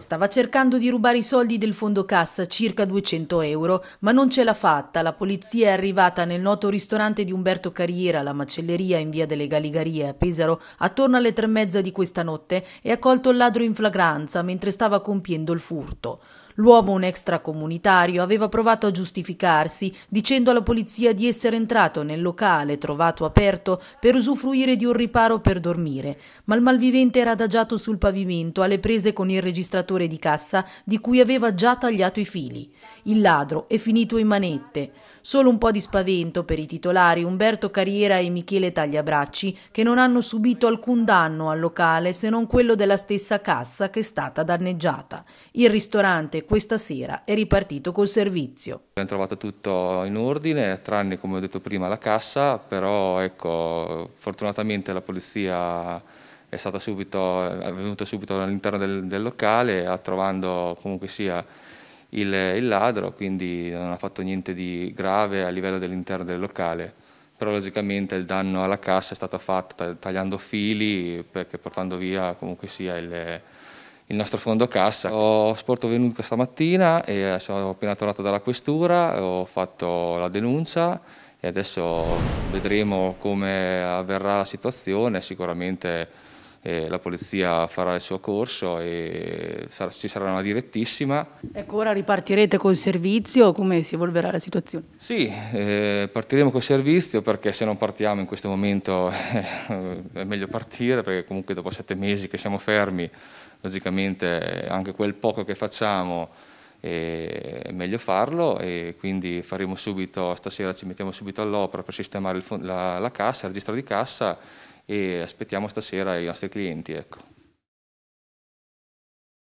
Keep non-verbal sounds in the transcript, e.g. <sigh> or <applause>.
Stava cercando di rubare i soldi del fondo cassa, circa 200 euro, ma non ce l'ha fatta. La polizia è arrivata nel noto ristorante di Umberto Carriera, la macelleria in via delle Galigarie a Pesaro, attorno alle tre e mezza di questa notte e ha colto il ladro in flagranza mentre stava compiendo il furto. L'uomo, un extracomunitario, aveva provato a giustificarsi dicendo alla polizia di essere entrato nel locale trovato aperto per usufruire di un riparo per dormire, ma il malvivente era adagiato sul pavimento alle prese con il registratore di cassa di cui aveva già tagliato i fili. Il ladro è finito in manette. Solo un po' di spavento per i titolari Umberto Carriera e Michele Tagliabracci che non hanno subito alcun danno al locale se non quello della stessa cassa che è stata danneggiata. Il ristorante che questa sera è ripartito col servizio. Abbiamo trovato tutto in ordine, tranne come ho detto prima la cassa, però ecco, fortunatamente la polizia è, stata subito, è venuta subito all'interno del, del, locale, trovando comunque sia il, il ladro, quindi non ha fatto niente di grave a livello dell'interno del locale però logicamente il danno alla cassa è stato fatto tagliando fili perché portando via comunque sia il, il nostro fondo cassa. Ho sporto venuto questa mattina e sono appena tornato dalla questura, ho fatto la denuncia e adesso vedremo come avverrà la situazione, sicuramente eh, la polizia farà il suo corso e sarà, ci sarà una direttissima. Ecco, ora ripartirete col servizio, come si evolverà la situazione? Sì, eh, partiremo col servizio perché se non partiamo in questo momento <laughs> eh, è meglio partire perché comunque dopo sette mesi che siamo fermi, logicamente anche quel poco che facciamo eh, è meglio farlo e quindi faremo subito, stasera ci mettiamo subito all'opera per sistemare il, la, la cassa, il registro di cassa e aspettiamo stasera i nostri clienti. Ecco.